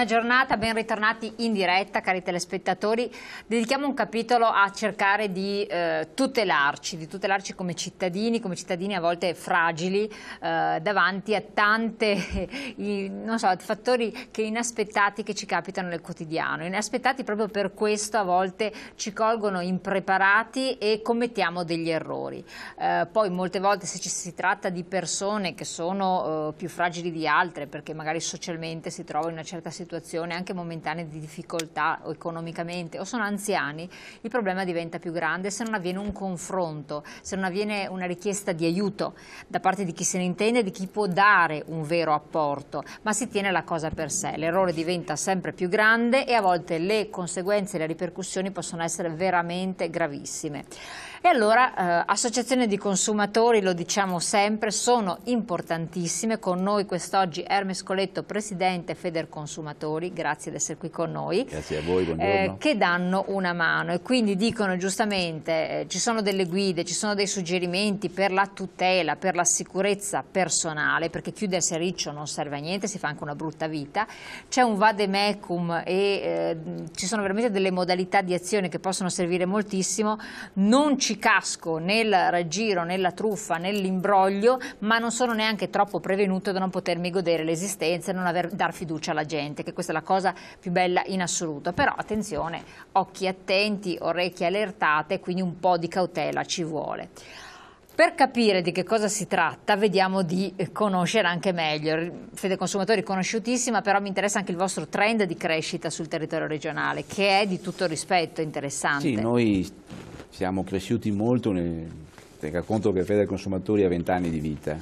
Buona giornata, ben ritornati in diretta cari telespettatori. Dedichiamo un capitolo a cercare di eh, tutelarci, di tutelarci come cittadini, come cittadini a volte fragili eh, davanti a tante non so, fattori che inaspettati che ci capitano nel quotidiano. Inaspettati proprio per questo a volte ci colgono impreparati e commettiamo degli errori. Eh, poi molte volte se ci si tratta di persone che sono eh, più fragili di altre perché magari socialmente si trovano in una certa situazione situazione anche momentanea di difficoltà o economicamente o sono anziani, il problema diventa più grande se non avviene un confronto, se non avviene una richiesta di aiuto da parte di chi se ne intende, di chi può dare un vero apporto, ma si tiene la cosa per sé. L'errore diventa sempre più grande e a volte le conseguenze e le ripercussioni possono essere veramente gravissime. E allora eh, associazioni di consumatori, lo diciamo sempre, sono importantissime. Con noi quest'oggi Hermes Coletto, presidente Feder Consumatori, grazie di essere qui con noi. Grazie a voi, buongiorno. Eh, che danno una mano e quindi dicono giustamente eh, ci sono delle guide, ci sono dei suggerimenti per la tutela, per la sicurezza personale, perché chiudersi a riccio non serve a niente, si fa anche una brutta vita. C'è un vademecum e eh, ci sono veramente delle modalità di azione che possono servire moltissimo. Non ci ci casco nel raggiro, nella truffa, nell'imbroglio, ma non sono neanche troppo prevenuto da non potermi godere l'esistenza e non aver, dar fiducia alla gente, che questa è la cosa più bella in assoluto. Però attenzione, occhi attenti, orecchie allertate, quindi un po' di cautela ci vuole. Per capire di che cosa si tratta, vediamo di conoscere anche meglio. Fede Consumatori conosciutissima, però mi interessa anche il vostro trend di crescita sul territorio regionale, che è di tutto rispetto interessante. Sì, noi siamo cresciuti molto, nel, tenga conto che Fede Consumatori ha 20 anni di vita,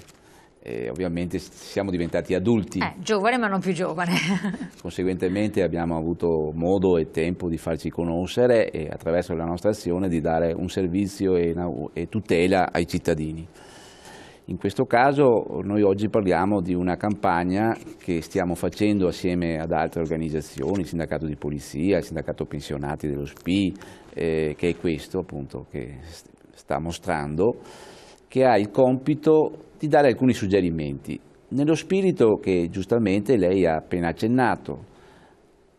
e ovviamente siamo diventati adulti. Eh, giovane ma non più giovane. Conseguentemente abbiamo avuto modo e tempo di farci conoscere e attraverso la nostra azione di dare un servizio e, una, e tutela ai cittadini. In questo caso noi oggi parliamo di una campagna che stiamo facendo assieme ad altre organizzazioni, il sindacato di polizia, il sindacato pensionati dello SPI, eh, che è questo appunto che sta mostrando, che ha il compito di dare alcuni suggerimenti, nello spirito che giustamente lei ha appena accennato,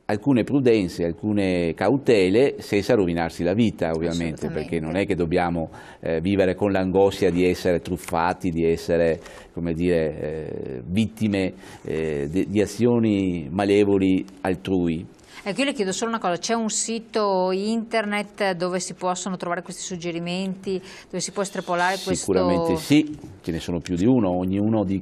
alcune prudenze, alcune cautele senza rovinarsi la vita ovviamente, perché non è che dobbiamo eh, vivere con l'angoscia di essere truffati, di essere dire, eh, vittime eh, di, di azioni malevoli altrui. Ecco, io le chiedo solo una cosa, c'è un sito internet dove si possono trovare questi suggerimenti, dove si può estrapolare Sicuramente questo? Sicuramente sì, ce ne sono più di uno, ognuno di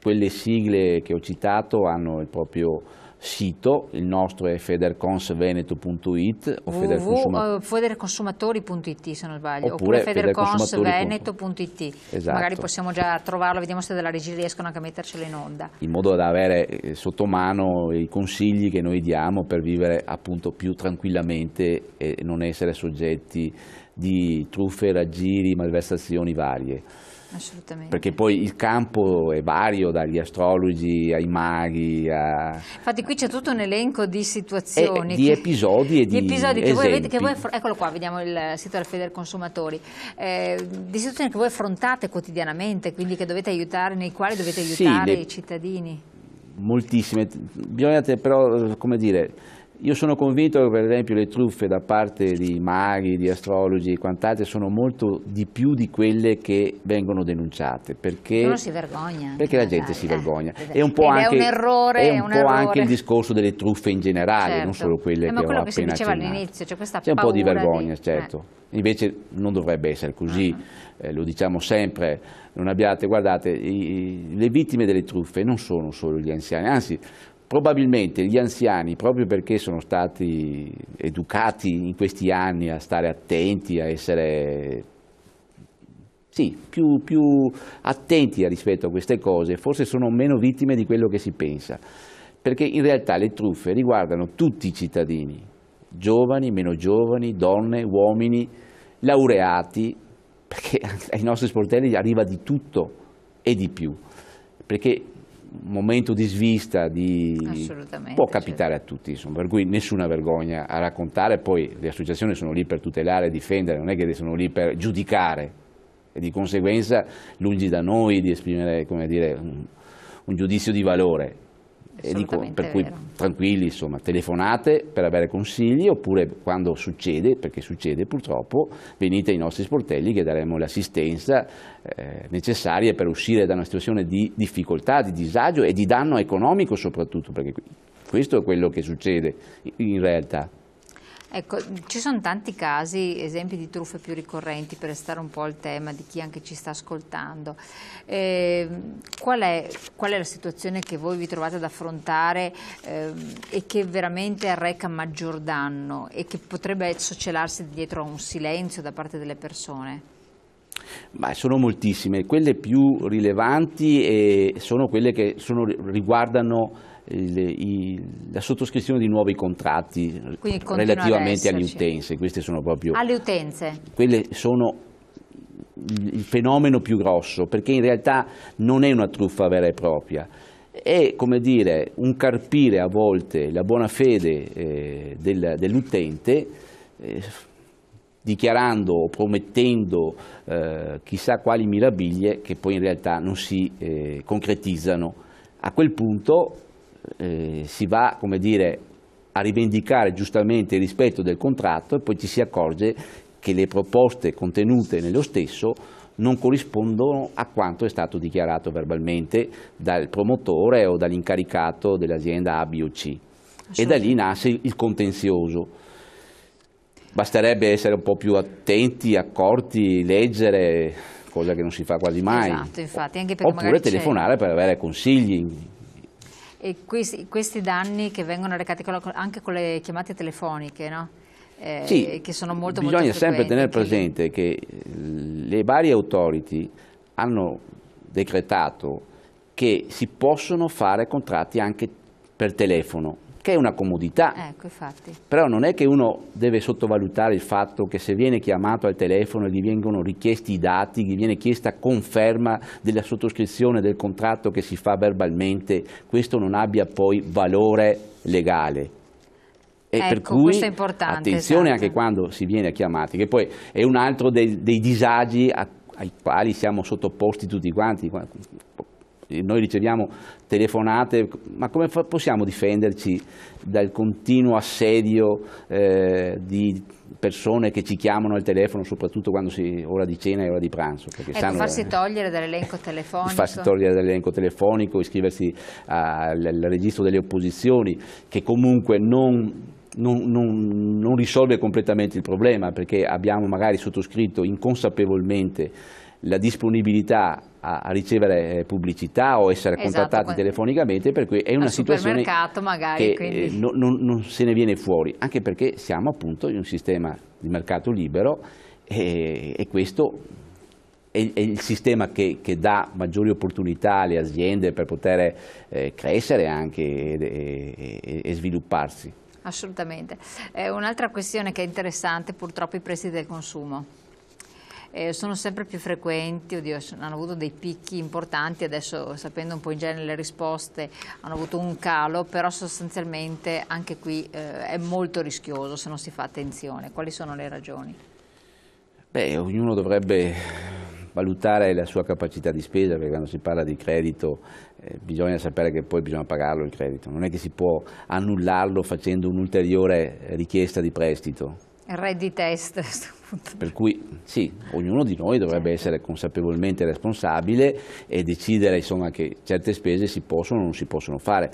quelle sigle che ho citato hanno il proprio sito, il nostro è federconsveneto.it o eh, federconsumatori.it se non sbaglio, oppure, oppure federconsveneto.it, esatto. magari possiamo già trovarlo, vediamo se dalla regia riescono anche a mettercelo in onda. In modo da avere eh, sotto mano i consigli che noi diamo per vivere appunto più tranquillamente e non essere soggetti di truffe, raggiri, malversazioni varie assolutamente. Perché poi il campo è vario, dagli astrologi ai maghi. A... Infatti, qui c'è tutto un elenco di situazioni. E, eh, che, di episodi e di, di episodi che voi avete, che voi, eccolo qua, vediamo il sito della Feder Consumatori. Eh, di situazioni che voi affrontate quotidianamente, quindi che dovete aiutare, nei quali dovete aiutare sì, i cittadini. Moltissime, bisogna però, come dire io sono convinto che per esempio le truffe da parte di maghi, di astrologi e quant'altro sono molto di più di quelle che vengono denunciate. Perché, Uno si vergogna. Perché la gente eh, si vergogna. Eh, è un po', anche, è un errore, è un un po anche, il discorso delle truffe in generale, certo. non solo quelle eh, che ho appena che si diceva all'inizio, c'è cioè C'è un po' di vergogna, di... Eh. certo. Invece non dovrebbe essere così, uh ah. -huh. Eh, lo diciamo sempre, non abbiate, guardate, i, i, le vittime delle truffe non sono solo gli anziani, anzi Probabilmente gli anziani, proprio perché sono stati educati in questi anni a stare attenti, a essere sì, più, più attenti rispetto a queste cose, forse sono meno vittime di quello che si pensa, perché in realtà le truffe riguardano tutti i cittadini, giovani, meno giovani, donne, uomini, laureati, perché ai nostri sportelli arriva di tutto e di più, perché momento di svista di... può capitare certo. a tutti, insomma, per cui nessuna vergogna a raccontare, poi le associazioni sono lì per tutelare, e difendere, non è che sono lì per giudicare e di conseguenza lungi da noi di esprimere dire, un, un giudizio di valore, Dico, per cui tranquilli, insomma, telefonate per avere consigli oppure quando succede, perché succede purtroppo, venite ai nostri sportelli che daremo l'assistenza eh, necessaria per uscire da una situazione di difficoltà, di disagio e di danno economico soprattutto, perché questo è quello che succede in realtà. Ecco, ci sono tanti casi, esempi di truffe più ricorrenti per restare un po' al tema di chi anche ci sta ascoltando. Eh, qual, è, qual, è, la situazione che voi vi trovate ad affrontare eh, e che veramente arreca maggior danno e che potrebbe socelarsi dietro a un silenzio da parte delle persone? Beh, sono moltissime, quelle più rilevanti eh, sono quelle che sono, riguardano il, i, la sottoscrizione di nuovi contratti relativamente alle utenze. Queste sono proprio... Alle utenze? Quelle sono il fenomeno più grosso, perché in realtà non è una truffa vera e propria, è come dire un carpire a volte la buona fede eh, del, dell'utente eh, dichiarando o promettendo eh, chissà quali mirabiglie che poi in realtà non si eh, concretizzano. A quel punto eh, si va come dire, a rivendicare giustamente il rispetto del contratto e poi ci si accorge che le proposte contenute nello stesso non corrispondono a quanto è stato dichiarato verbalmente dal promotore o dall'incaricato dell'azienda A, B o C. E da lì nasce il contenzioso. Basterebbe essere un po' più attenti, accorti, leggere, cosa che non si fa quasi mai. Esatto, infatti, anche perché Oppure telefonare per avere consigli, e questi, questi, danni che vengono recati anche con le chiamate telefoniche, no? eh, sì, che sono molto bisogna molto sempre tenere presente che eh, le varie authority hanno decretato che si possono fare contratti anche per telefono che è una comodità. Ecco, Però non è che uno deve sottovalutare il fatto che se viene chiamato al telefono e gli vengono richiesti i dati, gli viene chiesta conferma della sottoscrizione del contratto che si fa verbalmente, questo non abbia poi valore legale. E ecco, per cui attenzione esatto. anche quando si viene chiamati, che poi è un altro dei, dei disagi a, ai quali siamo sottoposti tutti quanti noi riceviamo telefonate, ma come possiamo difenderci dal continuo assedio eh, di persone che ci chiamano al telefono, soprattutto quando si ora di cena e ora di pranzo? Ecco, sanno, farsi eh, togliere dall'elenco telefonico. Farsi togliere dall'elenco telefonico, iscriversi al, al registro delle opposizioni, che comunque non non, non, non, risolve completamente il problema perché abbiamo magari sottoscritto inconsapevolmente la disponibilità a, ricevere eh, pubblicità o essere esatto, contattati quando... telefonicamente, per cui è una situazione magari, che quindi... Eh, non, non, non se ne viene fuori, anche perché siamo appunto in un sistema di mercato libero e, e questo è, è, il sistema che, che, dà maggiori opportunità alle aziende per poter eh, crescere anche e, e, e svilupparsi. Assolutamente. Eh, un'altra questione che è interessante purtroppo i prezzi del consumo eh, sono sempre più frequenti, oddio, hanno avuto dei picchi importanti, adesso sapendo un po' in genere le risposte hanno avuto un calo, però sostanzialmente anche qui eh, è molto rischioso se non si fa attenzione. Quali sono le ragioni? Beh, ognuno dovrebbe valutare la sua capacità di spesa, perché quando si parla di credito eh, bisogna sapere che poi bisogna pagarlo il credito, non è che si può annullarlo facendo un'ulteriore richiesta di prestito. Re di Per cui sì, ognuno di noi dovrebbe certo. essere consapevolmente responsabile e decidere insomma, che certe spese si possono o non si possono fare.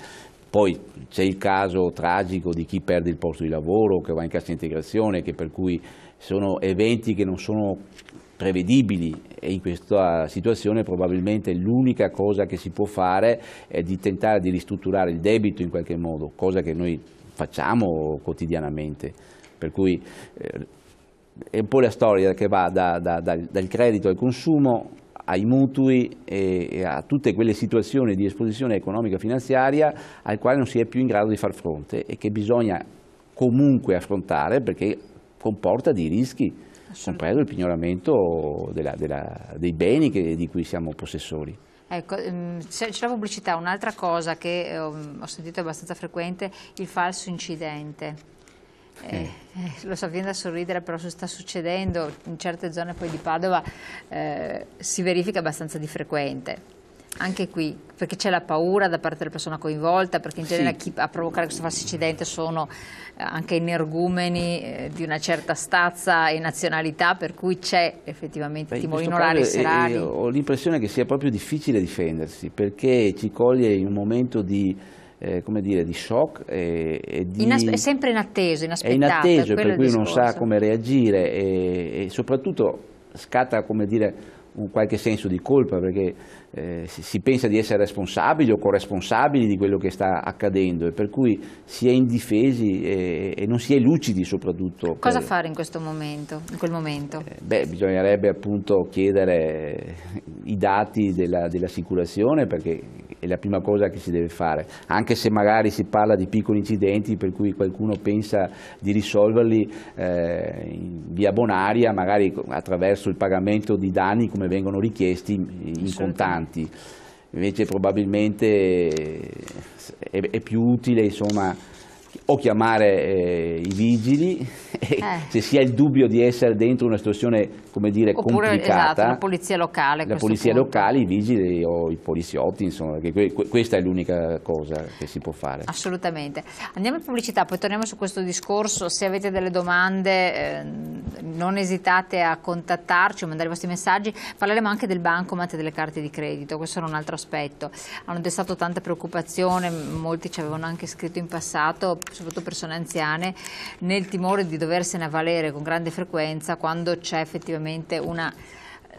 Poi c'è il caso tragico di chi perde il posto di lavoro, che va in cassa integrazione, che per cui sono eventi che non sono prevedibili e in questa situazione probabilmente l'unica cosa che si può fare è di tentare di ristrutturare il debito in qualche modo, cosa che noi facciamo quotidianamente per cui eh, è un po' la storia che va da, da, dal, dal credito al consumo ai mutui e a tutte quelle situazioni di esposizione economica finanziaria al quale non si è più in grado di far fronte e che bisogna comunque affrontare perché comporta dei rischi, compreso il pignoramento della, della, dei beni che, di cui siamo possessori. Ecco, ehm, c'è la pubblicità, un'altra cosa che ehm, ho sentito abbastanza frequente, il falso incidente. Eh, eh, lo so, viene da sorridere, però sta succedendo in certe zone poi di Padova eh, si verifica abbastanza di frequente. Anche qui, perché c'è la paura da parte della persona coinvolta, perché in genere sì. chi a provocare questo falso incidente sono eh, anche energumeni eh, di una certa stazza e nazionalità, per cui c'è effettivamente timore timorino orari eh, serali. Ho l'impressione che sia proprio difficile difendersi, perché ci coglie in un momento di eh, come dire, di shock. E, e di... è sempre in atteso, inaspettato. È in atteso, per cui non sa come reagire e, e soprattutto scatta, come dire, un qualche senso di colpa perché eh, si pensa di essere responsabili o corresponsabili di quello che sta accadendo e per cui si è indifesi e, e non si è lucidi soprattutto. Cosa per... fare in questo momento, in quel momento? Eh, beh, bisognerebbe appunto chiedere eh, i dati della, dell'assicurazione perché è la prima cosa che si deve fare, anche se magari si parla di piccoli incidenti per cui qualcuno pensa di risolverli eh, in via bonaria, magari attraverso il pagamento di danni come vengono richiesti in, in importanti, invece probabilmente eh, è, è più utile insomma, o chiamare eh, i vigili eh. se si ha il dubbio di essere dentro una situazione come dire Oppure, esatto, complicata esatto, la polizia locale la polizia punto. locale i vigili o i poliziotti insomma que questa è l'unica cosa che si può fare assolutamente andiamo in pubblicità poi torniamo su questo discorso se avete delle domande eh, non esitate a contattarci o mandare i vostri messaggi parleremo anche del bancomat e delle carte di credito questo era un altro aspetto hanno destato tanta preoccupazione molti ci avevano anche scritto in passato soprattutto persone anziane, nel timore di doversene avvalere con grande frequenza quando c'è effettivamente una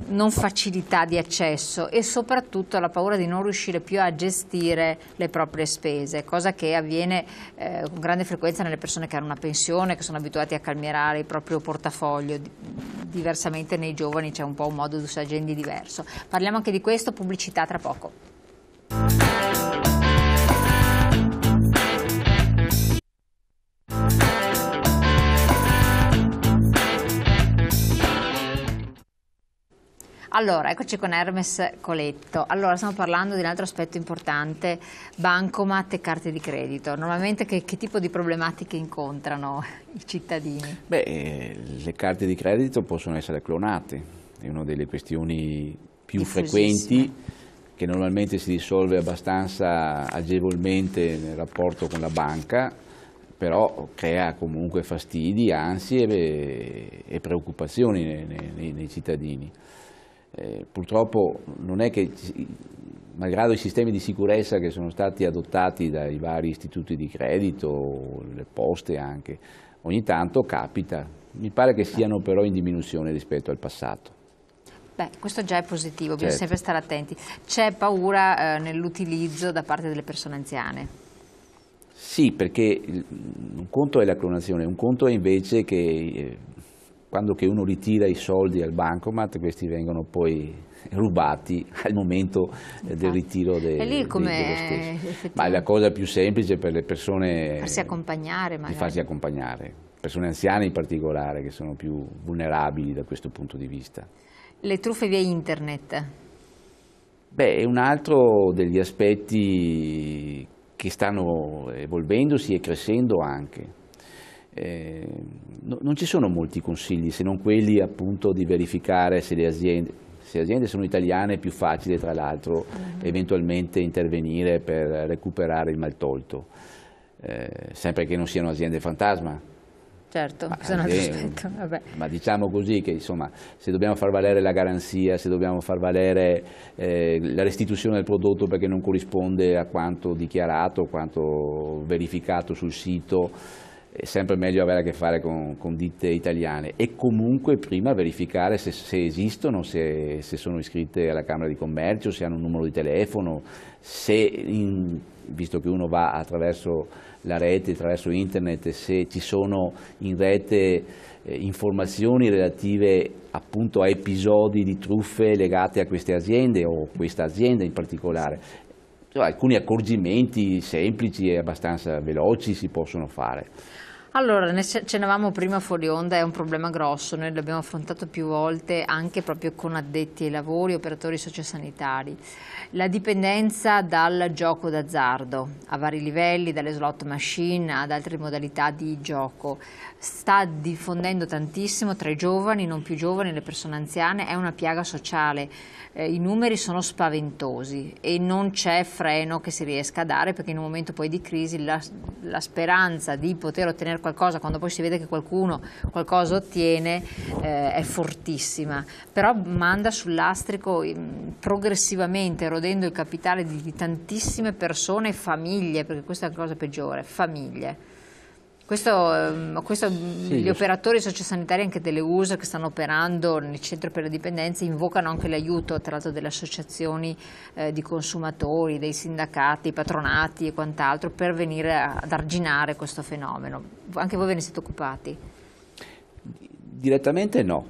non facilità di accesso e soprattutto la paura di non riuscire più a gestire le proprie spese, cosa che avviene eh, con grande frequenza nelle persone che hanno una pensione, che sono abituati a calmierare il proprio portafoglio. Diversamente nei giovani c'è un po' un modus agendi diverso. Parliamo anche di questo, pubblicità tra poco. Allora, eccoci con Hermes Coletto. Allora, stiamo parlando di un altro aspetto importante, bancomat e carte di credito. Normalmente che, che tipo di problematiche incontrano i cittadini? Beh, le carte di credito possono essere clonate, è una delle questioni più frequenti che normalmente si risolve abbastanza agevolmente nel rapporto con la banca, però crea comunque fastidi, ansie e, preoccupazioni nei, nei, nei cittadini. Eh, purtroppo non è che, malgrado i sistemi di sicurezza che sono stati adottati dai vari istituti di credito, le poste anche, ogni tanto capita, mi pare che siano però in diminuzione rispetto al passato. Beh, questo già è positivo, certo. bisogna sempre stare attenti. C'è paura eh, nell'utilizzo da parte delle persone anziane? Sì, perché un conto è la clonazione, un conto è invece che eh, quando che uno ritira i soldi al bancomat, questi vengono poi rubati al momento Infatti. del ritiro de, e lì come Ma è la cosa più semplice per le persone... Farsi accompagnare Di farsi accompagnare, persone anziane in particolare che sono più vulnerabili da questo punto di vista. Le truffe via internet? Beh, è un altro degli aspetti che stanno evolvendosi e crescendo anche eh, no, non ci sono molti consigli se non quelli appunto di verificare se le aziende, se le aziende sono italiane è più facile tra l'altro mm eventualmente intervenire per recuperare il maltolto, eh, sempre che non siano aziende fantasma. Certo, ma, aziende, certo, ma diciamo così che insomma, se dobbiamo far valere la garanzia, se dobbiamo far valere eh, la restituzione del prodotto perché non corrisponde a quanto dichiarato, quanto verificato sul sito, è sempre meglio avere a che fare con, con ditte italiane e comunque prima verificare se, se esistono, se, se, sono iscritte alla Camera di Commercio, se hanno un numero di telefono, se in, visto che uno va attraverso la rete, attraverso internet, se ci sono in rete eh, informazioni relative appunto a episodi di truffe legate a queste aziende o questa azienda in particolare alcuni accorgimenti semplici e abbastanza veloci si possono fare. Allora, ne accennavamo prima fuori onda, è un problema grosso, noi l'abbiamo affrontato più volte anche proprio con addetti ai lavori, operatori sociosanitari. La dipendenza dal gioco d'azzardo a vari livelli, dalle slot machine ad altre modalità di gioco, sta diffondendo tantissimo tra i giovani, non più giovani, le persone anziane, è una piaga sociale. Eh, I numeri sono spaventosi e non c'è freno che si riesca a dare perché in un momento poi di crisi la, la speranza di poter ottenere qualcosa, quando poi si vede che qualcuno qualcosa ottiene, eh, è fortissima, però manda sul lastrico mm, progressivamente, rodendo il capitale di, di tantissime persone e famiglie, perché questa è la cosa peggiore, famiglie. Questo, ehm, questo mm, sì, gli operatori sociosanitari anche delle USA che stanno operando nel centro per le dipendenze invocano anche l'aiuto tra l'altro delle associazioni eh, di consumatori, dei sindacati, patronati e quant'altro per venire ad arginare questo fenomeno. Anche voi ve ne siete occupati? Direttamente no,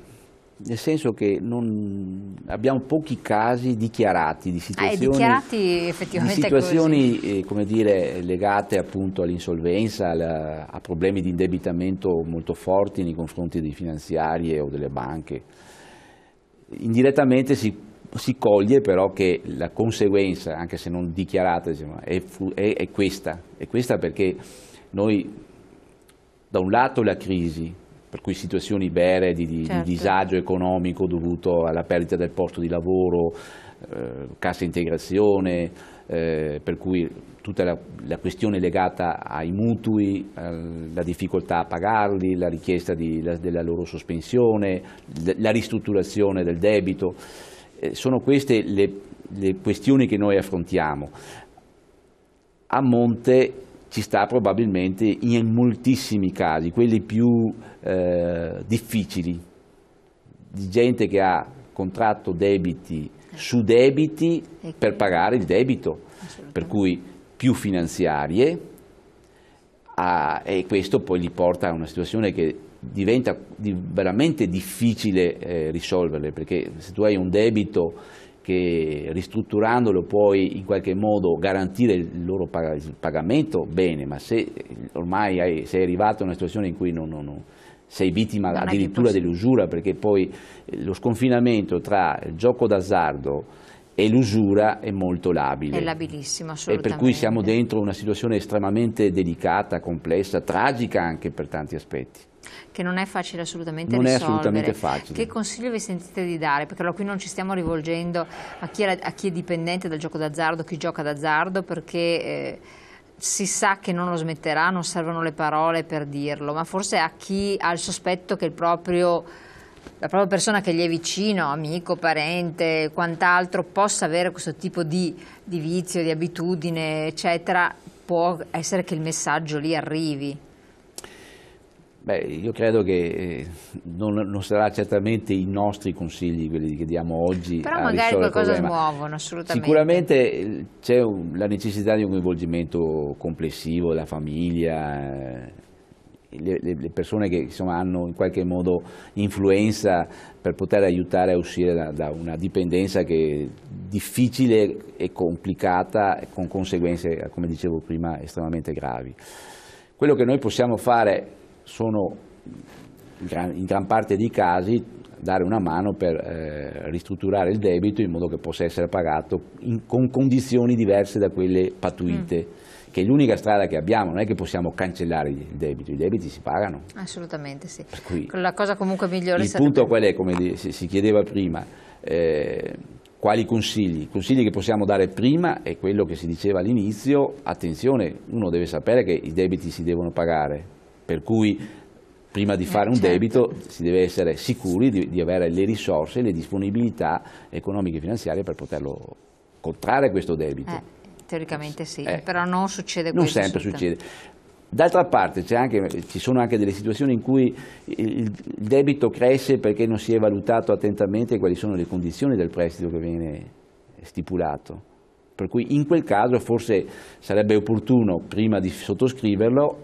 nel senso che non, abbiamo pochi casi dichiarati di eh, situazioni, ah, dichiarati di situazioni eh, come dire, legate appunto all'insolvenza, alla, a problemi di indebitamento molto forti nei confronti dei finanziarie o delle banche. Indirettamente si, si coglie però che la conseguenza, anche se non dichiarata, diciamo, è, è, è questa, è questa perché noi da un lato la crisi, per cui situazioni vere di, di, certo. di disagio economico dovuto alla perdita del posto di lavoro, eh, cassa integrazione, eh, per cui tutta la, la, questione legata ai mutui, eh, la difficoltà a pagarli, la richiesta di, la, della loro sospensione, la ristrutturazione del debito. Eh, sono queste le, le questioni che noi affrontiamo. A monte ci sta probabilmente in moltissimi casi, quelli più eh, difficili, di gente che ha contratto debiti su debiti per pagare il debito, per cui più finanziarie a, e questo poi li porta a una situazione che diventa di, veramente difficile eh, risolverle, perché se tu hai un debito che ristrutturandolo puoi in qualche modo garantire il loro pagamento, bene, ma se ormai hai, sei arrivato a una situazione in cui non, non, non sei vittima non addirittura dell'usura, perché poi eh, lo sconfinamento tra il gioco d'azzardo e l'usura è molto labile. È labilissimo, assolutamente. E per cui siamo dentro una situazione estremamente delicata, complessa, tragica anche per tanti aspetti. Che non è facile assolutamente non risolvere. Non è assolutamente facile. Che consiglio vi sentite di dare? Perché allora qui non ci stiamo rivolgendo a chi, è, a chi è dipendente dal gioco d'azzardo, chi gioca d'azzardo, perché... Eh, si sa che non lo smetterà, non servono le parole per dirlo, ma forse a chi ha il sospetto che il proprio la propria persona che gli è vicino, amico, parente, quant'altro, possa avere questo tipo di, di, vizio, di abitudine, eccetera, può essere che il messaggio lì arrivi. Beh, io credo che eh, non, non saranno certamente i nostri consigli quelli che diamo oggi. Però magari qualcosa smuovono, assolutamente. Sicuramente eh, c'è la necessità di un coinvolgimento complessivo della famiglia, eh, le, le, persone che insomma, hanno in qualche modo influenza per poter aiutare a uscire da, da una dipendenza che è difficile e complicata con conseguenze, come dicevo prima, estremamente gravi. Quello che noi possiamo fare sono in gran parte dei casi dare una mano per eh, ristrutturare il debito in modo che possa essere pagato in, con condizioni diverse da quelle patuite. Mm che è l'unica strada che abbiamo, non è che possiamo cancellare il debito, i debiti si pagano. Assolutamente sì. Cui, la cosa comunque migliore il sarebbe... punto qual è, come si chiedeva prima, eh, quali consigli? I consigli che possiamo dare prima è quello che si diceva all'inizio, attenzione, uno deve sapere che i debiti si devono pagare, per cui prima di fare un eh, certo. debito si deve essere sicuri di, di avere le risorse, le disponibilità economiche e finanziarie per poterlo contrarre questo debito. Eh, teoricamente sì, eh, però non succede questo. Non sempre certo. succede. D'altra parte anche, ci sono anche delle situazioni in cui il debito cresce perché non si è valutato attentamente quali sono le condizioni del prestito che viene stipulato. Per cui in quel caso forse sarebbe opportuno, prima di sottoscriverlo,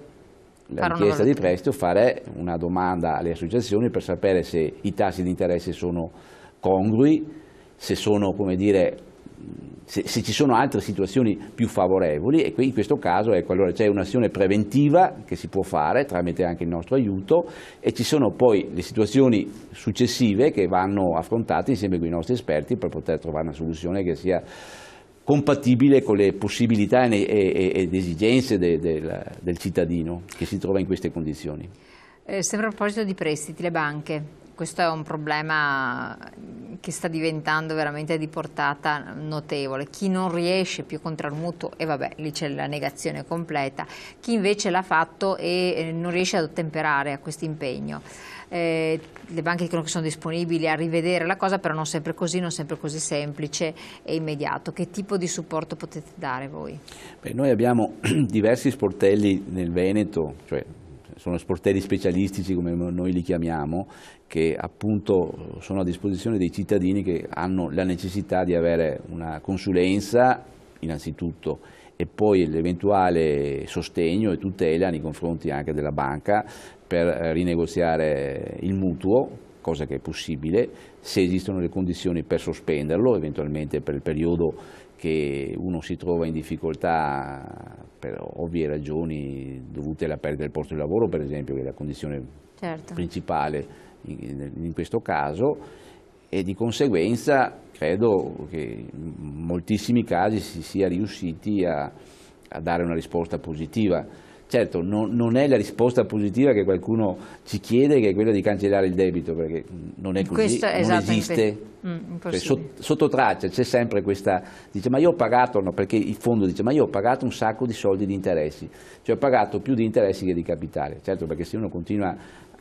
la richiesta di prestito, fare una domanda alle associazioni per sapere se i tassi di interesse sono congrui, se, sono, dire, se, se ci sono altre situazioni più favorevoli e qui in questo caso ecco, allora c'è un'azione preventiva che si può fare tramite anche il nostro aiuto e ci sono poi le situazioni successive che vanno affrontate insieme con i nostri esperti per poter trovare una soluzione che sia compatibile con le possibilità ed esigenze de, de, la, del cittadino che si trova in queste condizioni. Eh, sempre a proposito di prestiti, le banche, questo è un problema che sta diventando veramente di portata notevole. Chi non riesce più contro il mutuo, e vabbè, lì c'è la negazione completa, chi invece l'ha fatto e eh, non riesce ad ottemperare a questo impegno eh, le banche dicono che sono disponibili a rivedere la cosa, però non sempre così, non sempre così semplice e immediato. Che tipo di supporto potete dare voi? Beh, noi abbiamo diversi sportelli nel Veneto, cioè sono sportelli specialistici come noi li chiamiamo, che appunto sono a disposizione dei cittadini che hanno la necessità di avere una consulenza innanzitutto e poi l'eventuale sostegno e tutela nei confronti anche della banca per eh, rinegoziare il mutuo, cosa che è possibile, se esistono le condizioni per sospenderlo, eventualmente per il periodo che uno si trova in difficoltà per ovvie ragioni dovute alla perdita del posto di lavoro, per esempio, che è la condizione certo. principale in, in questo caso, e di conseguenza credo che in moltissimi casi si sia riusciti a, a dare una risposta positiva. Certo, non, non, è la risposta positiva che qualcuno ci chiede, che è quella di cancellare il debito, perché non è così, Questo non esatto, esiste. Mm, cioè, sotto, sotto, traccia c'è sempre questa, dice ma io ho pagato, no, perché il fondo dice ma io ho pagato un sacco di soldi di interessi, cioè ho pagato più di interessi che di capitale, certo perché se uno continua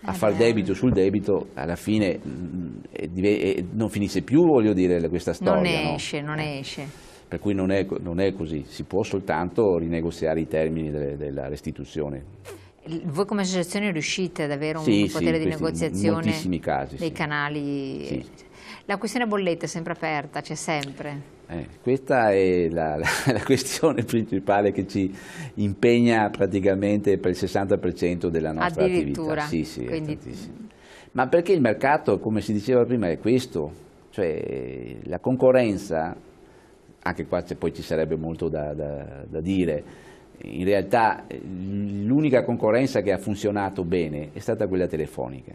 a far debito sul debito alla fine mh, è, è, non finisce più voglio dire questa storia non eh. esce, no? non esce per cui non è, non è così, si può soltanto rinegoziare i termini delle, della restituzione. Voi come associazione riuscite ad avere un sì, potere sì, di negoziazione casi, dei sì. canali? La questione bolletta è sempre aperta, c'è sempre. Eh, questa è la, la, la, questione principale che ci impegna praticamente per il 60% della nostra attività. Sì, sì, Quindi... Ma perché il mercato, come si diceva prima, è questo, cioè la concorrenza anche qua poi ci sarebbe molto da, da, da dire. In realtà l'unica concorrenza che ha funzionato bene è stata quella telefonica.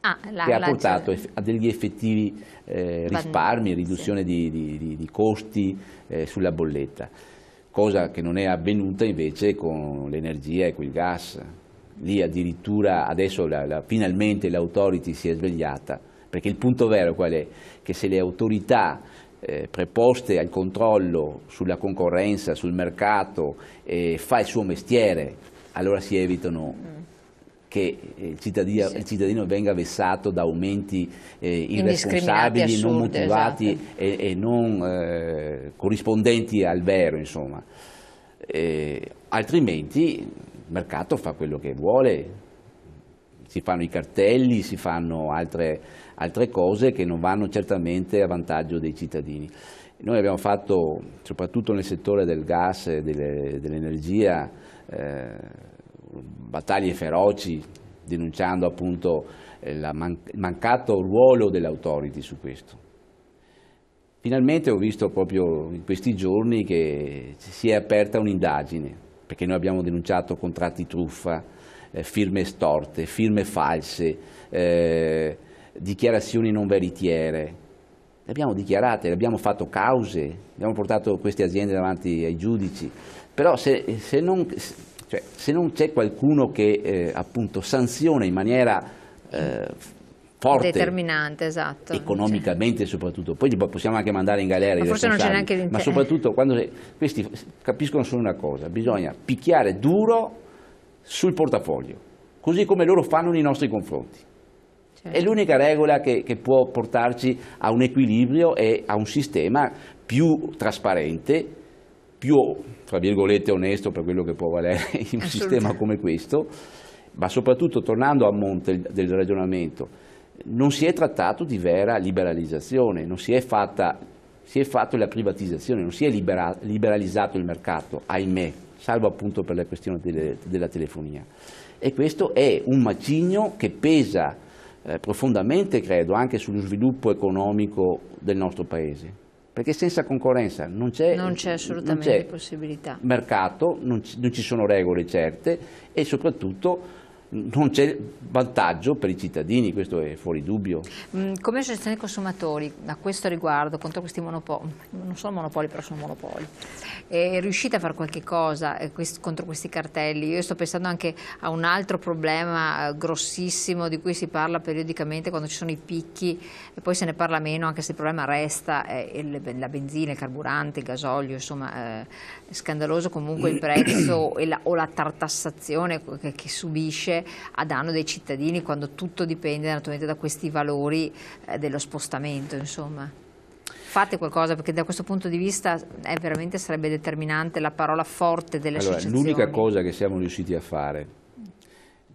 Ah, la, che ha portato a degli effettivi eh, risparmi, riduzione sì. di, di, di, costi eh, sulla bolletta, cosa che non è avvenuta invece con l'energia e quel gas. Lì addirittura adesso la, finalmente l'autority si è svegliata, perché il punto vero qual è? Che se le autorità eh, preposte al controllo sulla concorrenza, sul mercato, eh, fa il suo mestiere, allora si evitano mm. che il cittadino, sì. il cittadino, venga vessato da aumenti eh, irresponsabili, assurde, non motivati esatto. e, e, non eh, corrispondenti al vero, insomma. altrimenti il mercato fa quello che vuole, si fanno i cartelli, si fanno altre altre cose che non vanno certamente a vantaggio dei cittadini. Noi abbiamo fatto, soprattutto nel settore del gas e dell'energia, eh, battaglie feroci denunciando appunto il eh, mancato ruolo dell'autority su questo. Finalmente ho visto proprio in questi giorni che si è aperta un'indagine, perché noi abbiamo denunciato contratti truffa, eh, firme storte, firme false, eh, dichiarazioni non veritiere. Le abbiamo dichiarate, le abbiamo fatto cause, abbiamo portato queste aziende davanti ai giudici, però se, se non, cioè, c'è qualcuno che eh, appunto sanziona in maniera eh, forte, determinante, esatto, economicamente cioè. soprattutto, poi li possiamo anche mandare in galera ma forse non c'è neanche l'interesse. ma soprattutto quando questi capiscono solo una cosa, bisogna picchiare duro sul portafoglio, così come loro fanno nei nostri confronti. È l'unica regola che, che può portarci a un equilibrio e a un sistema più trasparente, più, tra virgolette, onesto per quello che può valere in un sistema come questo, ma soprattutto tornando a monte del ragionamento, non si è trattato di vera liberalizzazione, non si è fatta si è fatta la privatizzazione, non si è libera, liberalizzato il mercato, ahimè, salvo appunto per la questione delle, della telefonia. E questo è un macigno che pesa eh, profondamente, credo, anche sullo sviluppo economico del nostro Paese. Perché senza concorrenza non c'è, non c'è assolutamente non c'è possibilità. mercato, non ci, non ci sono regole certe e soprattutto non c'è vantaggio per i cittadini, questo è fuori dubbio. Mm, come associazione dei consumatori, a questo riguardo, contro questi monopoli, non sono monopoli però sono monopoli, è riuscita a fare qualche cosa eh, contro questi cartelli? Io sto pensando anche a un altro problema eh, grossissimo di cui si parla periodicamente quando ci sono i picchi e poi se ne parla meno anche se il problema resta, la benzina, il carburante, il gasolio, insomma eh, è scandaloso comunque il prezzo o la tartassazione che subisce a danno dei cittadini quando tutto dipende naturalmente da questi valori eh, dello spostamento insomma. Fate qualcosa perché da questo punto di vista eh, veramente sarebbe determinante la parola forte delle allora, L'unica cosa che siamo riusciti a fare,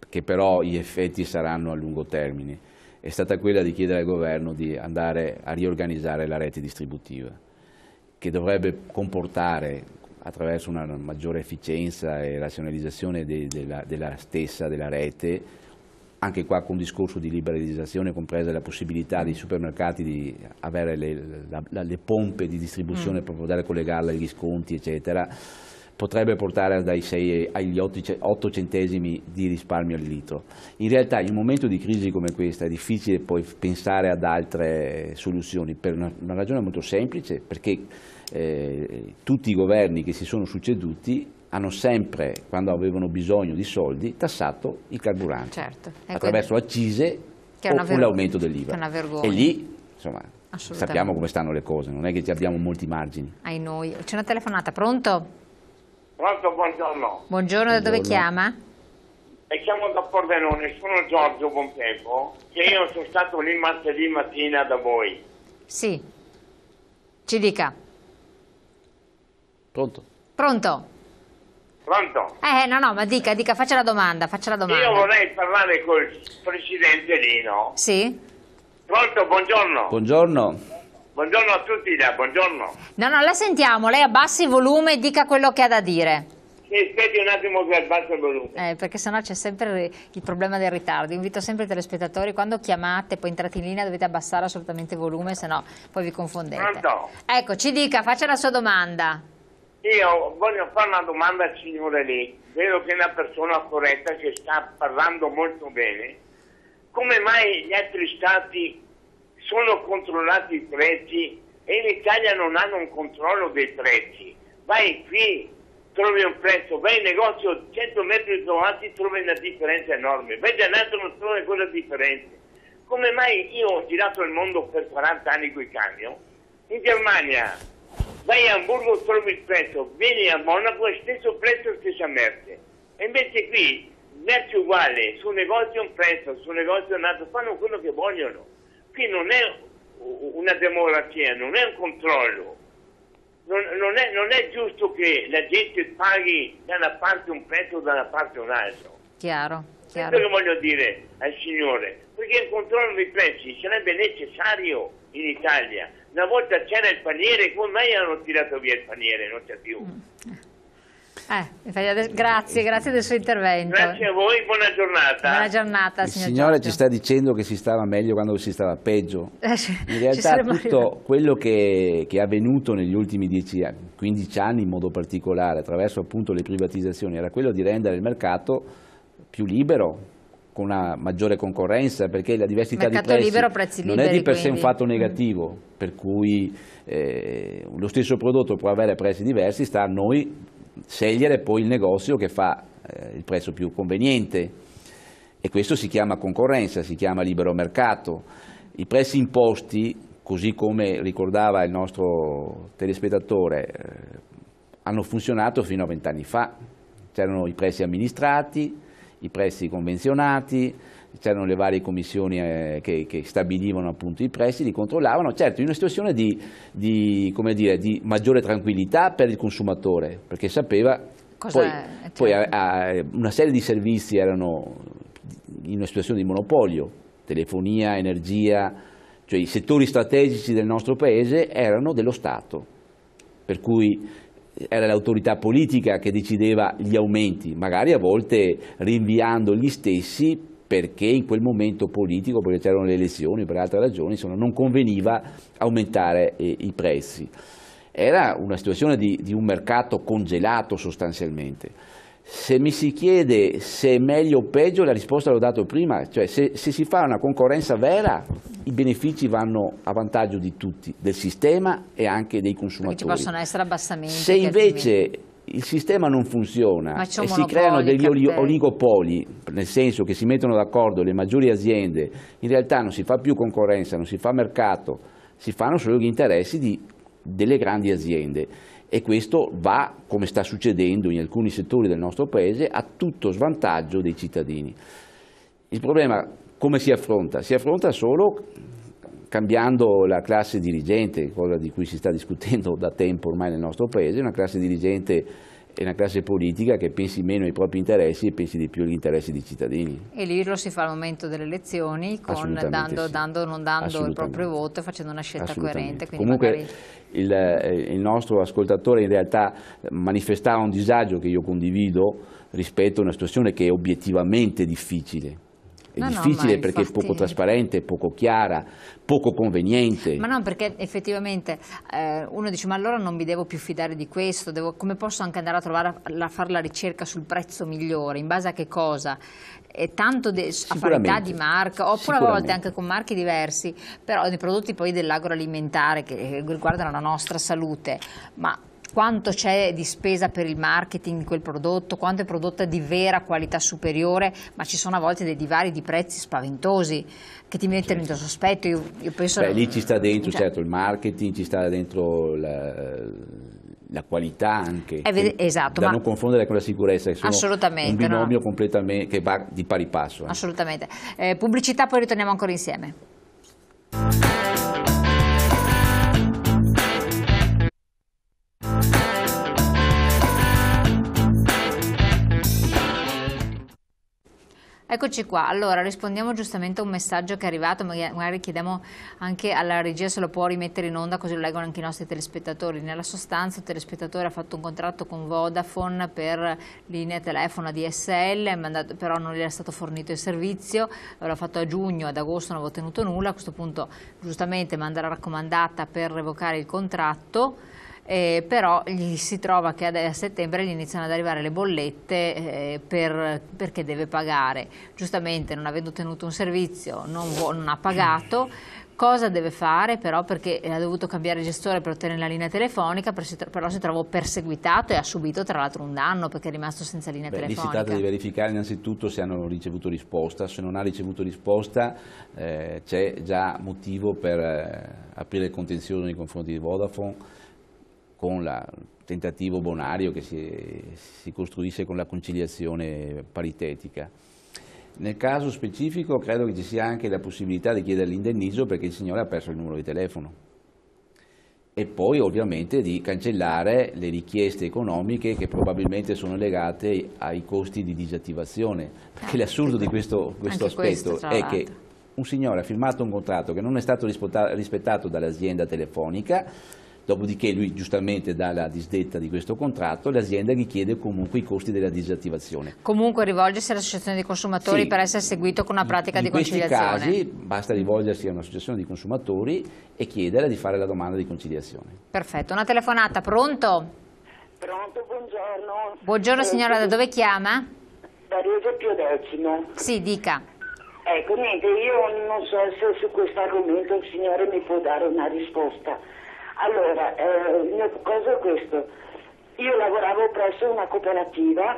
che però gli effetti saranno a lungo termine, è stata quella di chiedere al governo di andare a riorganizzare la rete distributiva, che dovrebbe comportare attraverso una maggiore efficienza e razionalizzazione de, de la, della stessa, della rete, anche qua con un discorso di liberalizzazione, compresa la possibilità dei supermercati di avere le, la, le pompe di distribuzione mm. per poter collegarle agli sconti, eccetera, potrebbe portare dai 6 agli 8 centesimi di risparmio al litro. In realtà in un momento di crisi come questa è difficile poi pensare ad altre soluzioni, per una, una ragione molto semplice, perché eh, tutti i governi che si sono succeduti hanno sempre, quando avevano bisogno di soldi, tassato i carburanti certo, attraverso accise o l'aumento dell'IVA. E lì, insomma, sappiamo come stanno le cose, non è che abbiamo molti margini. Ai noi. C'è una telefonata, pronto? Pronto, buongiorno. Buongiorno, da dove chiama? E chiamo da Pordenone, sono Giorgio Bontempo che io sono stato lì martedì mattina da voi. Sì, ci dica. Pronto? Pronto? Pronto? Eh, no, no, ma dica, dica, faccia la domanda, faccia la domanda. Io vorrei parlare col presidente Lino. Sì? Pronto, buongiorno. Buongiorno. Buongiorno a tutti, da, buongiorno. No, no, la sentiamo, lei abbassi il volume e dica quello che ha da dire. Sì, aspetti un attimo che abbasso il volume. Eh, perché sennò c'è sempre il problema del ritardo. Invito sempre i telespettatori, quando chiamate, poi entrate in linea, dovete abbassare assolutamente il volume, sennò poi vi confondete. Pronto? Ecco, ci dica, faccia la sua domanda. Io voglio fare una domanda al signore lì, vedo che è una persona corretta che sta parlando molto bene. Come mai gli altri stati sono controllati i prezzi e in Italia non hanno un controllo dei prezzi? Vai qui, trovi un prezzo, vai in negozio 100 metri davanti, trovi una differenza enorme, vai da un altro non trovi quella differenza. Come mai io ho girato il mondo per 40 anni con i camion? In Germania Vai a Hamburgo trovi il prezzo, vieni a Monaco è stesso prezzo, stessa merce. E invece qui, merce uguale, su un negozio un prezzo, su un negozio un altro, fanno quello che vogliono. Qui non è una democrazia, non è un controllo. Non, non, è, non è giusto che la gente paghi da una parte un prezzo, da una parte un altro. Chiaro. Chiaro. Questo che voglio dire al Signore, perché il controllo dei prezzi sarebbe necessario in Italia, una volta c'era il paniere, come mai hanno tirato via il paniere? Non c'è più. Eh, eh grazie, grazie del suo intervento. Grazie a voi, buona giornata. Buona giornata, signor Il Signore Giorgio. ci sta dicendo che si stava meglio quando si stava peggio. Eh, in realtà tutto quello che, che, è avvenuto negli ultimi 10, 15 anni in modo particolare, attraverso appunto le privatizzazioni, era quello di rendere il mercato più libero, con una maggiore concorrenza, perché la diversità Mercato di prezzi libero, prezzi liberi, non è di per sé quindi. un fatto mm. negativo, per cui eh, lo stesso prodotto può avere prezzi diversi, sta a noi scegliere poi il negozio che fa eh, il prezzo più conveniente e questo si chiama concorrenza, si chiama libero mercato. I prezzi imposti, così come ricordava il nostro telespettatore, eh, hanno funzionato fino a vent'anni fa, c'erano i prezzi amministrati, i prezzi convenzionati, c'erano le varie commissioni eh, che, che, stabilivano appunto i prezzi, li controllavano, certo in una situazione di, di, dire, di maggiore tranquillità per il consumatore, perché sapeva, Cosa poi, è, cioè? poi eh, a, a, una serie di servizi erano in una situazione di monopolio, telefonia, energia, cioè i settori strategici del nostro paese erano dello Stato, per cui era l'autorità politica che decideva gli aumenti, magari a volte rinviando gli stessi perché in quel momento politico, perché c'erano le elezioni, per altre ragioni, insomma, non conveniva aumentare eh, i prezzi. Era una situazione di, di un mercato congelato sostanzialmente se mi si chiede se è meglio o peggio, la risposta l'ho dato prima, cioè se, se, si fa una concorrenza vera i benefici vanno a vantaggio di tutti, del sistema e anche dei consumatori. Perché ci possono essere abbassamenti. Se invece il sistema non funziona e si creano degli cartelli. oligopoli, nel senso che si mettono d'accordo le maggiori aziende, in realtà non si fa più concorrenza, non si fa mercato, si fanno solo gli interessi di, delle grandi aziende e questo va, come sta succedendo in alcuni settori del nostro Paese, a tutto svantaggio dei cittadini. Il problema come si affronta? Si affronta solo cambiando la classe dirigente, cosa di cui si sta discutendo da tempo ormai nel nostro Paese, una classe dirigente è una classe politica che pensi meno ai propri interessi e pensi di più agli interessi dei cittadini. E lì lo si fa al momento delle elezioni, con dando, sì. dando, non dando il proprio voto e facendo una scelta coerente. Comunque magari... il, eh, il nostro ascoltatore in realtà manifestava un disagio che io condivido rispetto a una situazione che è obiettivamente difficile è no, difficile no, perché infatti... è poco trasparente, poco chiara, poco conveniente. Ma no, perché effettivamente eh, uno dice ma allora non mi devo più fidare di questo, devo, come posso anche andare a, trovare, a fare la ricerca sul prezzo migliore, in base a che cosa? E tanto de, a parità di marca, oppure a volte anche con marchi diversi, però dei prodotti poi dell'agroalimentare che eh, riguardano la nostra salute, ma quanto c'è di spesa per il marketing di quel prodotto, quanto è prodotta di vera qualità superiore, ma ci sono a volte dei divari di prezzi spaventosi che ti mettono certo. in sospetto. Io, io penso Beh, lì ci sta dentro, cioè... certo, il marketing, ci sta dentro la, la qualità anche, vede... esatto, da ma... non confondere con la sicurezza, che sono un binomio no? completamente che va di pari passo. Eh. Assolutamente. Eh, pubblicità, poi ritorniamo ancora insieme. Eccoci qua, allora rispondiamo giustamente a un messaggio che è arrivato, magari chiediamo anche alla regia se lo può rimettere in onda così lo leggono anche i nostri telespettatori. Nella sostanza il telespettatore ha fatto un contratto con Vodafone per linea telefono DSL, mandato, però non gli era stato fornito il servizio, l'ha fatto a giugno, ad agosto non aveva ottenuto nulla, a questo punto giustamente manda la raccomandata per revocare il contratto eh, però gli si trova che a settembre gli iniziano ad arrivare le bollette eh, per, perché deve pagare. Giustamente non avendo tenuto un servizio non, non ha pagato cosa deve fare però perché eh, ha dovuto cambiare gestore per ottenere la linea telefonica però si trova perseguitato e ha subito tra l'altro un danno perché è rimasto senza linea Beh, telefonica. Lì si tratta di verificare innanzitutto se hanno ricevuto risposta, se non ha ricevuto risposta eh, c'è già motivo per eh, aprire contenzioso nei confronti di Vodafone con il tentativo bonario che si, si costruisse con la conciliazione paritetica. Nel caso specifico credo che ci sia anche la possibilità di chiedere l'indennizzo perché il signore ha perso il numero di telefono e poi ovviamente di cancellare le richieste economiche che probabilmente sono legate ai costi di disattivazione. Perché ah, l'assurdo di questo, questo aspetto questo, è che un signore ha firmato un contratto che non è stato rispettato dall'azienda telefonica, Dopodiché lui giustamente dà la disdetta di questo contratto e l'azienda richiede comunque i costi della disattivazione. Comunque rivolgersi all'associazione dei consumatori sì, per essere seguito con una pratica di conciliazione? In questi casi basta rivolgersi a un'associazione di consumatori e chiedere di fare la domanda di conciliazione. Perfetto, una telefonata, pronto? Pronto, buongiorno. Buongiorno signora, da dove chiama? Da Reggio Pio Decimo. Sì, dica. Ecco, niente, io non so se su questo argomento il signore mi può dare una risposta allora, eh, cosa è questo. Io lavoravo presso una cooperativa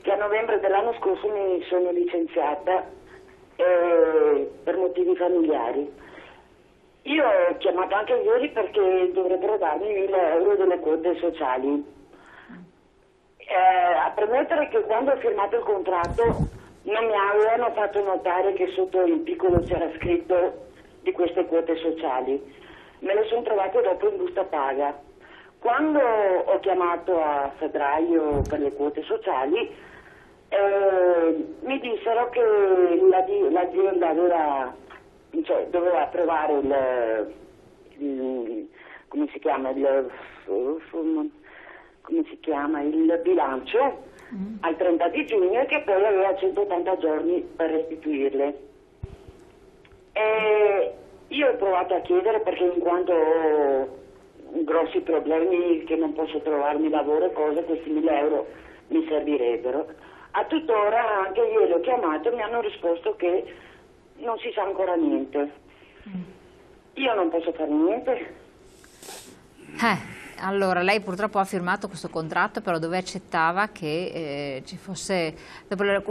che a novembre dell'anno scorso mi sono licenziata eh, per motivi familiari. Io ho chiamato anche ieri perché dovrebbero darmi 1000 euro delle quote sociali. Eh, a premettere che quando ho firmato il contratto non mi avevano fatto notare che sotto il piccolo c'era scritto di queste quote sociali me lo sono trovato dopo in busta paga. Quando ho chiamato a febbraio per le quote sociali, eh, mi dissero che l'azienda aveva, cioè, doveva approvare il, il, come si chiama, il, come si chiama, il bilancio mm. al 30 di giugno e che poi aveva 180 giorni per restituirle. E io ho provato a chiedere perché in quanto ho grossi problemi che non posso trovarmi lavoro e cose, questi 1000 euro mi servirebbero. A tuttora anche io le ho chiamate e mi hanno risposto che non si sa ancora niente. Mm. Io non posso fare niente. Eh. Allora, lei purtroppo ha firmato questo contratto però dove accettava che eh, ci fosse,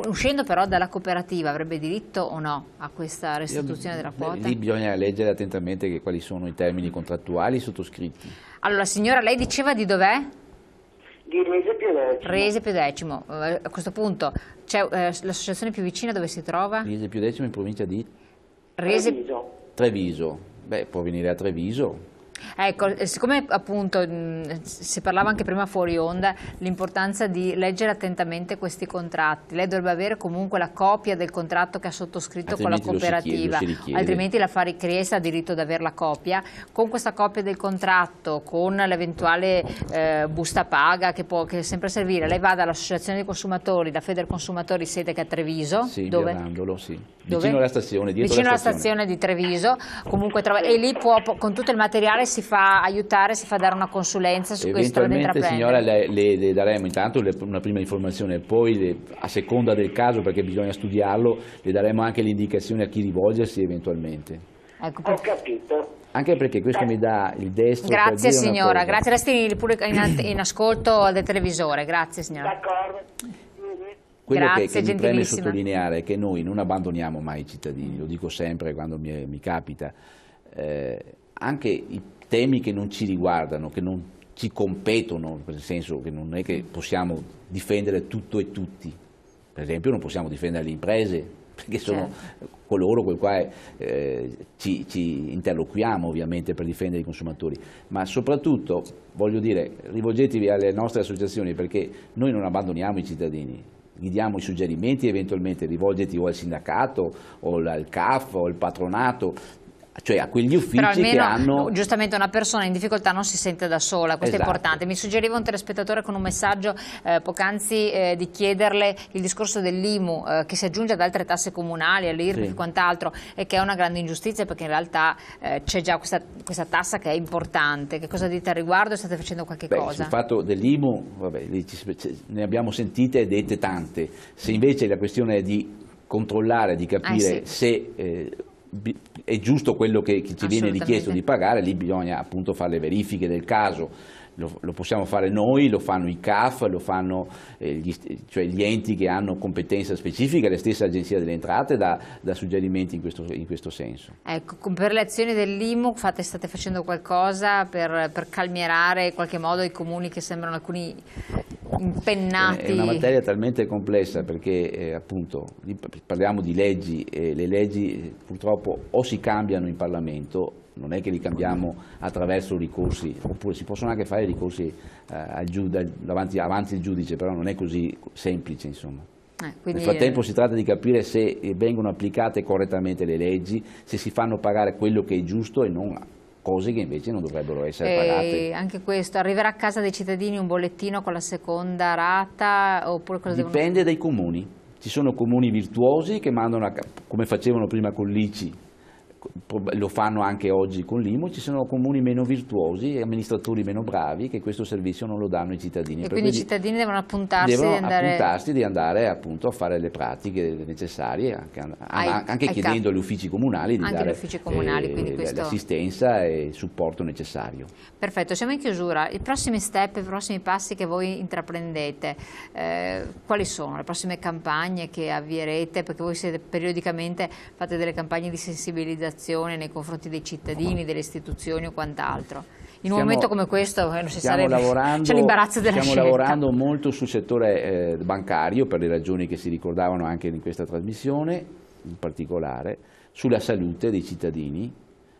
uscendo però dalla cooperativa, avrebbe diritto o no a questa restituzione della quota? Lì bisogna leggere attentamente quali sono i termini contrattuali sottoscritti. Allora, signora, lei diceva di dov'è? Di Rese più decimo. Rese più decimo. Eh, a questo punto c'è eh, l'associazione più vicina dove si trova? Rese più decimo in provincia di? Rese... Treviso. Treviso. Beh, può venire a Treviso Ecco, eh, siccome appunto mm, si parlava anche prima fuori onda l'importanza di leggere attentamente questi contratti, lei dovrebbe avere comunque la copia del contratto che ha sottoscritto altrimenti con la cooperativa, chiede, altrimenti la fa richiesta, ha diritto ad avere la copia, con questa copia del contratto, con l'eventuale eh, busta paga che può che sempre servire, lei va dall'associazione dei consumatori, da Feder Consumatori sede che a Treviso, sì, dove? Angolo, sì. vicino alla stazione, vicino alla stazione. stazione di Treviso, comunque trova, e lì può con tutto il materiale si fa aiutare, si fa dare una consulenza su questo strada Eventualmente signora le, le, daremo intanto le, una prima informazione, poi le, a seconda del caso perché bisogna studiarlo le daremo anche l'indicazione a chi rivolgersi eventualmente. Ecco, per... Ho capito. Anche perché questo mi dà il destro. Grazie signora, grazie, resti pure in, in ascolto del televisore, grazie signora. D'accordo. Quello Grazie, che, che mi preme sottolineare è che noi non abbandoniamo mai i cittadini, lo dico sempre quando mi, mi capita, eh, anche i temi che non ci riguardano, che non ci competono, nel senso che non è che possiamo difendere tutto e tutti. Per esempio non possiamo difendere le imprese, perché sono certo. coloro con i quali eh, ci, ci, interloquiamo ovviamente per difendere i consumatori, ma soprattutto voglio dire rivolgetevi alle nostre associazioni perché noi non abbandoniamo i cittadini, gli diamo i suggerimenti eventualmente rivolgiti o al sindacato o al CAF o al patronato, cioè a quegli uffici almeno, che hanno... giustamente una persona in difficoltà non si sente da sola, questo esatto. è importante. Mi suggeriva un telespettatore con un messaggio eh, poc'anzi eh, di chiederle il discorso dell'IMU eh, che si aggiunge ad altre tasse comunali, all'IRP e quant'altro e che è una grande ingiustizia perché in realtà eh, c'è già questa, questa, tassa che è importante. Che cosa dite al riguardo? State facendo qualche Beh, cosa? Sul fatto dell'IMU, vabbè, ne abbiamo sentite e dette tante. Se invece la questione è di controllare, di capire ah, sì. se eh, è giusto quello che, che ci viene richiesto di pagare, lì bisogna appunto fare le verifiche del caso lo, lo, possiamo fare noi, lo fanno i CAF, lo fanno eh, gli, cioè gli, enti che hanno competenza specifica, le stesse agenzie delle Entrate da, dà suggerimenti in questo, in questo, senso. Ecco, per le azioni dell'IMU state facendo qualcosa per, per calmierare in qualche modo i comuni che sembrano alcuni impennati? È una materia talmente complessa perché eh, appunto parliamo di leggi, e le leggi eh, purtroppo o si cambiano in Parlamento non è che li cambiamo attraverso ricorsi, oppure si possono anche fare ricorsi eh, al davanti, avanti al giudice, però non è così semplice insomma. Eh, Nel frattempo eh, si tratta di capire se eh, vengono applicate correttamente le leggi, se si fanno pagare quello che è giusto e non cose che invece non dovrebbero essere e pagate. Anche questo, arriverà a casa dei cittadini un bollettino con la seconda rata? Oppure cosa Dipende devono... dai comuni, ci sono comuni virtuosi che mandano, a, come facevano prima con l'ICI, lo fanno anche oggi con l'Imo, ci sono comuni meno virtuosi e amministratori meno bravi che questo servizio non lo danno ai cittadini. E per quindi i cittadini devono appuntarsi, devono di, andare... appuntarsi di andare appunto, a fare le pratiche necessarie, anche, ai, anche ai chiedendo agli uffici comunali di dare eh, questo... l'assistenza e il supporto necessario. Perfetto, siamo in chiusura. I prossimi step, i prossimi passi che voi intraprendete, eh, quali sono? Le prossime campagne che avvierete? Perché voi siete, periodicamente fate delle campagne di sensibilizzazione amministrazione nei confronti dei cittadini, delle istituzioni o quant'altro? In un stiamo, momento come questo eh, non si sarebbe, c'è l'imbarazzo della stiamo scelta. Stiamo lavorando molto sul settore eh, bancario per le ragioni che si ricordavano anche in questa trasmissione, in particolare sulla salute dei cittadini,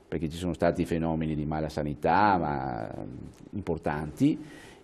perché ci sono stati fenomeni di mala sanità ma, importanti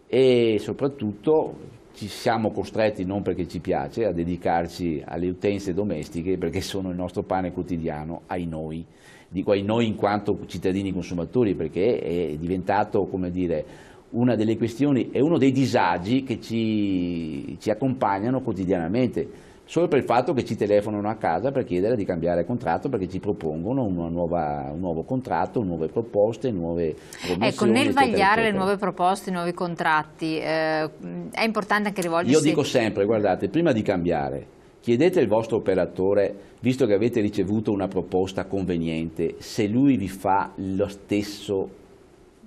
e soprattutto ci siamo costretti non perché ci piace a dedicarci alle utenze domestiche perché sono il nostro pane quotidiano ai noi dico ai noi in quanto cittadini consumatori perché è diventato come dire una delle questioni e uno dei disagi che ci, ci accompagnano quotidianamente solo per il fatto che ci telefonano a casa per chiedere di cambiare contratto perché ci propongono nuova, un nuovo contratto, nuove proposte, nuove promessioni. Ecco, nel vagliare eccetera. le nuove proposte, i nuovi contratti, eh, è importante anche rivolgersi... Io dico sempre, guardate, prima di cambiare, chiedete al vostro operatore, visto che avete ricevuto una proposta conveniente, se lui vi fa lo stesso,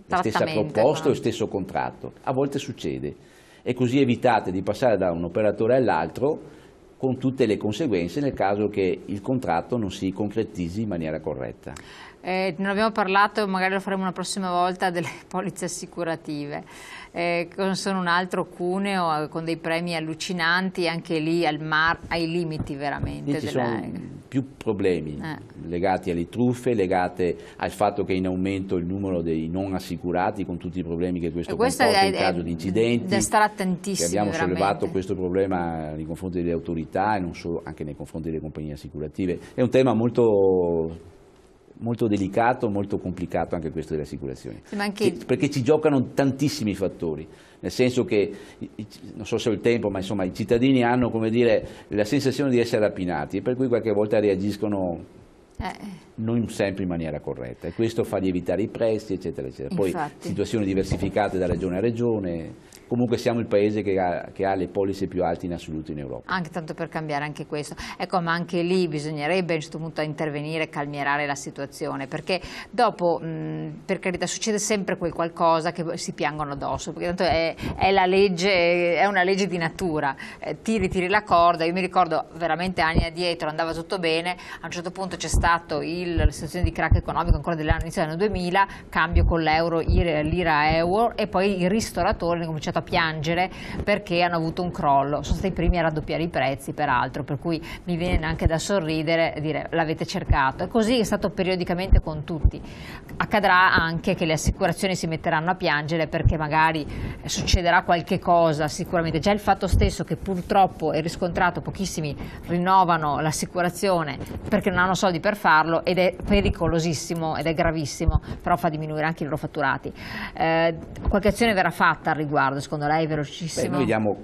la stessa proposta o lo ecco. stesso contratto. A volte succede. E così evitate di passare da un operatore all'altro con tutte le conseguenze nel caso che il contratto non si concretizzi in maniera corretta. Eh, non abbiamo parlato, magari lo faremo una prossima volta, delle polizze assicurative. Eh, sono un altro cuneo eh, con dei premi allucinanti, anche lì al mar, ai limiti veramente. Sì, eh, più problemi eh. legati alle truffe, legati al fatto che è in aumento il numero dei non assicurati con tutti i problemi che questo, questo comporta è, in caso è, di incidenti. Deve stare attentissimo. Abbiamo veramente. sollevato questo problema nei confronti delle autorità e non solo, anche nei confronti delle compagnie assicurative. È un tema molto molto delicato, molto complicato anche questo delle assicurazioni, sì, anche... perché ci giocano tantissimi fattori, nel senso che, non so se ho il tempo, ma insomma i cittadini hanno come dire, la sensazione di essere rapinati, e per cui qualche volta reagiscono... Eh, eh non sempre in maniera corretta e questo fa lievitare i prezzi eccetera eccetera. Poi Infatti. situazioni diversificate da regione a regione, comunque siamo il paese che ha, che ha le polizze più alte in assoluto in Europa. Anche tanto per cambiare anche questo, ecco ma anche lì bisognerebbe a un certo punto intervenire e calmierare la situazione perché dopo mh, per carità succede sempre quel qualcosa che si piangono addosso perché tanto è, è, legge, è una legge di natura, eh, tiri tiri la corda, io mi ricordo veramente anni addietro andava tutto bene, a un certo punto c'è stato il la situazione di crack economico ancora dell'inizio dell'anno 2000, cambio con l'euro, l'ira euro e poi i ristoratori hanno cominciato a piangere perché hanno avuto un crollo, sono stati i primi a raddoppiare i prezzi peraltro, per cui mi viene anche da sorridere e dire l'avete cercato e così è stato periodicamente con tutti. Accadrà anche che le assicurazioni si metteranno a piangere perché magari succederà qualche cosa sicuramente, già il fatto stesso che purtroppo è riscontrato pochissimi rinnovano l'assicurazione perché non hanno soldi per farlo ed è è pericolosissimo ed è gravissimo, però fa diminuire anche i loro fatturati. Eh, qualche azione verrà fatta al riguardo, secondo lei, velocissimo? Beh, noi diamo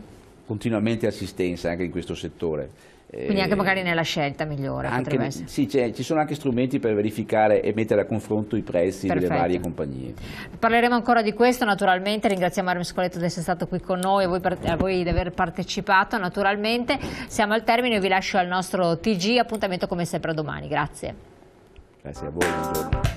continuamente assistenza anche in questo settore. Eh, Quindi anche magari nella scelta migliore. Anche, sì, ci sono anche strumenti per verificare e mettere a confronto i prezzi Perfetto. delle varie compagnie. Parleremo ancora di questo naturalmente, ringraziamo Armin Scoletto di essere stato qui con noi e a voi di aver partecipato naturalmente. Siamo al termine, vi lascio al nostro TG, appuntamento come sempre domani. Grazie. Gracias a vos,